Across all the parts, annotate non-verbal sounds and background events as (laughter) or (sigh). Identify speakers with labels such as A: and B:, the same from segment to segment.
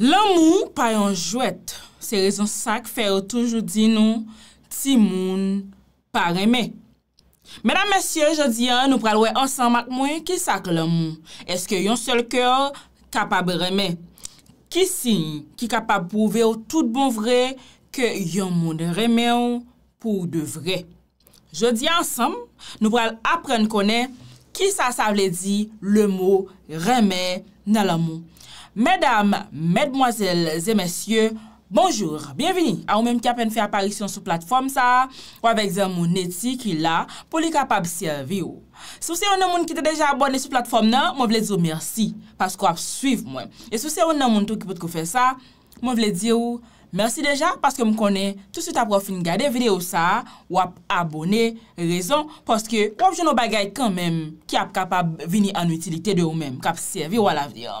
A: L'amou pa yon jwet, se rezon sak feyo toujou di nou ti moun pa reme. Medan mesye, jodi an nou pralwe ansan mak mwen ki sak l'amou. Eske yon sol kyo kapab reme? Ki si ki kapab pouve ou tout bon vre ke yon moun de reme ou pou de vre? Jodi ansan, nou pral apren kone ki sa sa vle di le mou reme nan l'amou. Mèdam, mèdmwazèl, zè mèsyè, bonjou, bièvini a ou mèm ki apen fè aparisyon sou platfòm sa, wap egzèm moun eti ki la pou li kapab sèvi ou. Sou se ou nan moun ki te deja abonè sou platfòm nan, moun vle dizou mèrsi, pask wap suiv mwen. E sou se ou nan moun tou ki pout kou fè sa, moun vle dizou mèrsi deja, pask moun konè tout süt ap wap fin gade videyo sa, wap abonè, rezon, pask wap joun ou bagay kan mèm ki ap kapab vini an utilite de ou mèm, kap sèvi ou wala vya.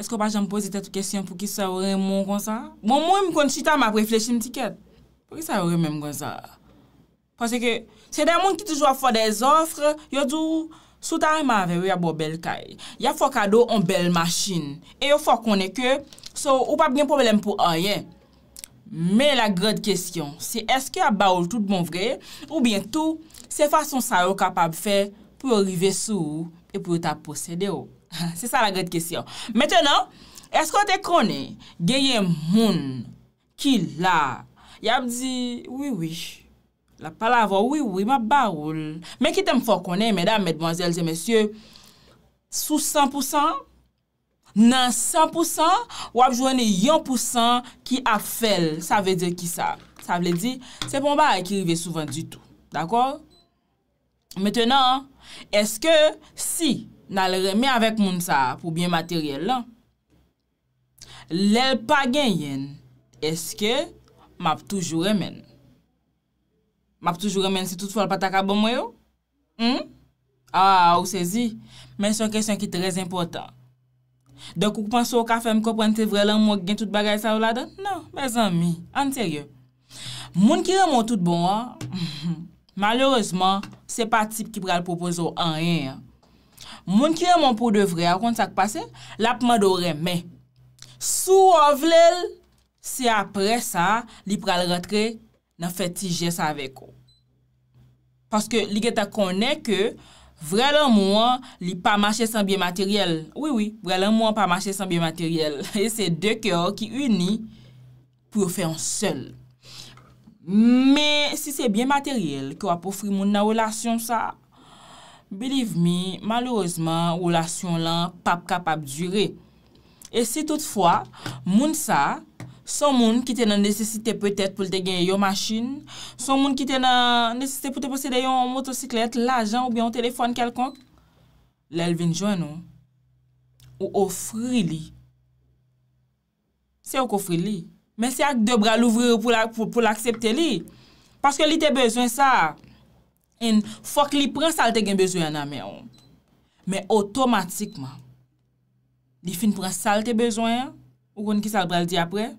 A: Esko pa jen m'pozite tou kesyon pou ki sa oure mwen kon sa? Mwen mwen mwen kon chita mwen prefleche mtiket. Pou ki sa oure mwen kon sa? Pwase ke, se den mwen ki toujwa fwa des ofre, yo tou, sou ta reman vewe yo bo bel kaye. Yo fwa kado an bel maschine. E yo fwa konne ke, sou ou pa bren problem pou aye. Me la gred kesyon, se eske a baoul tout bon vre, ou bientou, se fwa son sa ou kapab fe pou yo rive sou ou, e pou yo ta posede ou. Se (laughs) sa la gret kesyon. Metenon, esko te konen geye moun ki la? Ya mdi, oui, oui. La palavon, oui, oui. Ma ba oul. Men ki tem fok konen, medam, medbanzel, jemesye, sou 100%? Nan 100%? Ou apjwene 1% ki apfel? Sa ve de ki sa? Sa ve de di, se pon ba akirive souvan di tou. Dakol? Metenon, eske si... nan l remè avèk moun sa pou byen materyèl lan. Lèl pa gen yen, eske map toujou remè? Map toujou remè si tout fòl patak a bom wè yo? Hmm? A, ou sezi, men son kèsyon ki trèz impotant. Dè kouk panso ou ka fèm kòpwen te vre lan moun gen tout bagay sa ou la dan? Nan, bez anmi, anteryè. Moun ki remè ou tout bon, (laughs) malèreseman, se pa tip ki pral popozo anren ya. Moun ki yon moun pou devre, akon sa k pase, la pou man do reme. Sou avlel, se apre sa, li pral retre nan fetije sa veko. Paske li geta kone ke, vrelan moun, li pa mache san biyemateryel. Oui, oui, vrelan moun pa mache san biyemateryel. (laughs) E se deke or ki uni pou yo fey an sel. Me si se biyemateryel, kwa pou fri moun nan welasyon sa, Belive mi, malourezman ou lasyon lan pap kapap dure. E si toutfwa, moun sa, son moun ki te nan nesesite petet pou te gen yo machin, son moun ki te nan nesesite pou te posede yo motosiklet, lajan ou biyon telefon kelkon, lèl vin jwen nou. Ou ofri li. Se ou kofri li. Men se ak debra louvri pou l'aksepte li. Paske li te bezwen sa. Sa. En, fok li pren salte gen bezoyan nan men yon. Men otomatikman, li fin pren salte bezoyan, ou kon ki sal pral di apre.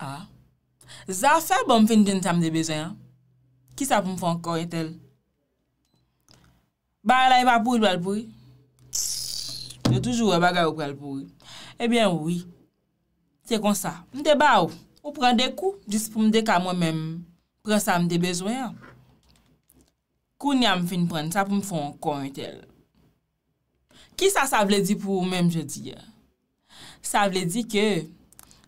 A: Ha, zafè bon fin din tam de bezoyan, ki sa pou m fòn kò yon tel. Ba la yon e pa pou yon pral pou yon? Tsss, yo toujou wè e baga yon pral pou yon. Eh Ebyen, woui, se kon sa, m de ba ou, ou pran de kou, jis pou m de ka mwen men m. Pren sa mde bezwen ya. Koun ya m fin pren, sa pou m fon kon y tel. Ki sa sa vle di pou mèm je di ya? Sa vle di ke,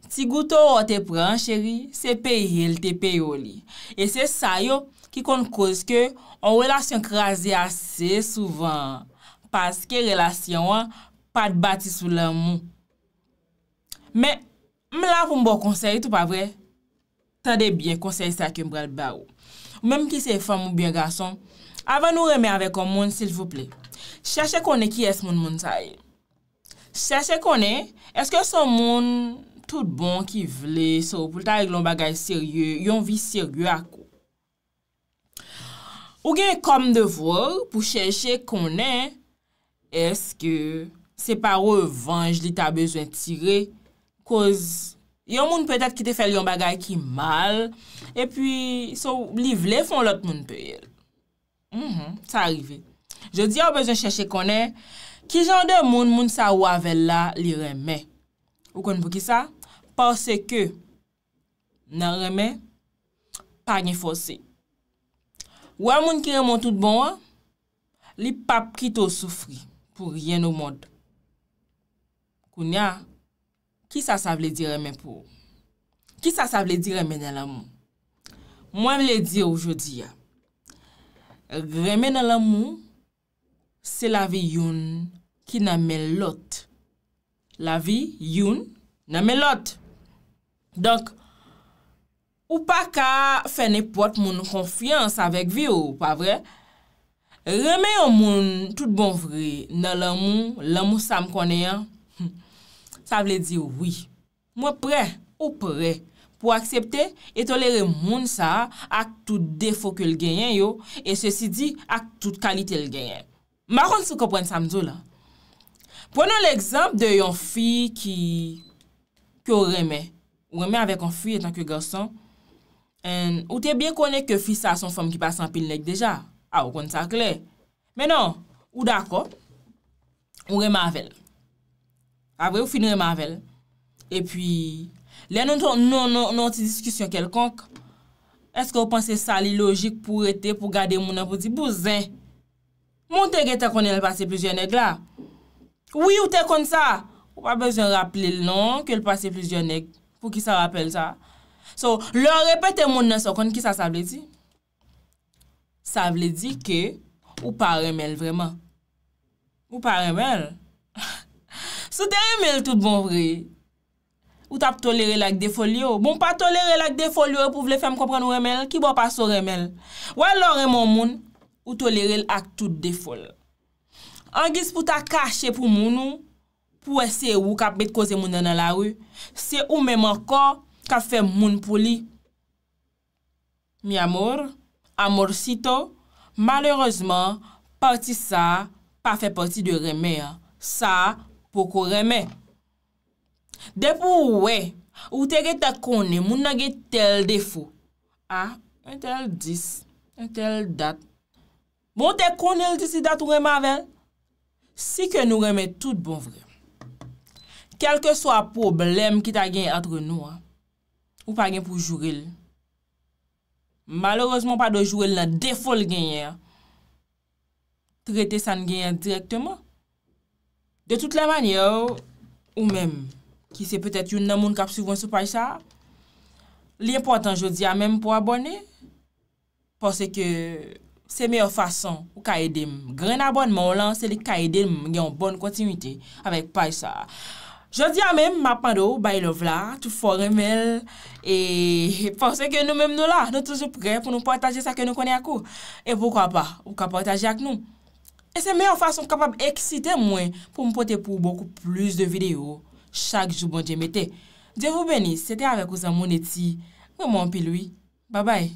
A: ti gouto ou te pren chéri, se pey el te pey ou li. E se sa yo ki kon kouz ke, an relasyon krasi ase souvan. Paske relasyon an, pat bati sou lan mou. Me la pou m bo konseri tou pa vre? sa de byen konsey sa kembrel ba ou. Mèm ki se fèm ou byen gason, avan nou remè avèk an moun, sil voup lè. Chèche konè ki es moun moun sa e. Chèche konè, eske son moun tout bon ki vle, sor pou ta e glon bagaj sirye, yon vi sirye akou. Ou gen kom devor, pou chèche konè, eske se pa revanj li ta bezwen tire, koz... Yon moun pwetat ki te fel yon bagay ki mal, e pi sou li vle fon lot moun pe yel. Mh, mh, sa arrive. Je di yo oh, bezon cheshe konen, ki jan de moun moun sa wavella li reme. Ou kon pou ki sa? Pase ke nan reme, pa nye fose. Wwa moun ki remon tout bon, wwa moun ki remon tout bon, li pap kito soufri pou yen ou mod. Koun ya, Ki sa sa vle di reme pou? Ki sa sa vle di reme nan la mou? Mwen vle di oujodi ya. Reme nan la mou, se la vi youn ki nan men lot. La vi youn nan men lot. Donk, ou pa ka fene pot moun konfians avèk vi ou, pa vre? Reme yon moun tout bon vre nan la mou, la mou sa m konen ya. (laughs) Sa vle di woui. Mwen pre, ou pre, pou aksepte etolere moun sa ak tout defo ke l genyen yo, e se si di ak tout kalite l genyen. Mwen kon sou kompwen samdou la. Ponon l ekzamp de yon fi ki, ki ou reme. Ah, non, ou reme avek an fi etan ke garson. Ou te bien konen ke fi sa son fom ki pasan pilnek deja. A ou kon sa kle. Menon, ou dako, ou reme avel. Avre ou finire mavel. E pwi, lè nan ton nan nan nan ti diskisyon kelkonk, eske ou panse sali logik pou rete, pou gade mounen pou di, bouzen, moun teke te konen l'pase plus jenek la. Oui ou te kon sa, ou pa bezon raple l'non ke l'pase plus jenek, pou ki sa rapel sa. So, lò repete mounen so kon ki sa sa vle di. Sa vle di ke ou pa remel vreman. Ou pa remel. Sou de remèl tout bon vre. Ou tap tolere lak defol yo. Bon pa tolere lak defol yo pou vle fem kompren ou remèl. Ki bo pa sou remèl. Ou alo remèl moun. Ou tolere lak tout defol. Angis pou ta kache pou moun ou. Pou ese ou kap bet koze moun nan la wè. Se ou mèm anko. Kap fem moun pou li. Mi amor. Amor sito. Malèrezman. Parti sa. Pa fe parti de remèl. Sa. poko reme. Depo ou we, ou te ge ta koni, moun nage tel defo. Ha, en tel dis, en tel dat. Moun te koni el disi dat ou reme avèl? Si ke nou reme tout bon vre. Kelke so a problem ki ta genye atre nou, ou pa genye pou jurel. Malorozman pa do jurel la defol genye. Tretè san genye direktèman. De tout la (laughs) manye ou menm ki se petet yon nan moun kap souvwen sou Paisa, li important jodi a menm pou abone. Pense ke se meyo fason ou ka edem. Gren abonman ou lanse li ka edem gen yon bon kontinuité avek Paisa. Jodi a menm mapman do ou baylov la, tou for emel. E pense ke nou menm nou la, nou toujou pre pou nou partaje sa ke nou kone akou. E poukwa pa, ou ka partaje ak nou. E se mè yon fason kapab eksite mwen pou mpote pou boku plus de video chak jou bon jemete. Djevo beni, sete avek ou sa moun eti. Mwen moun piloui. Babay.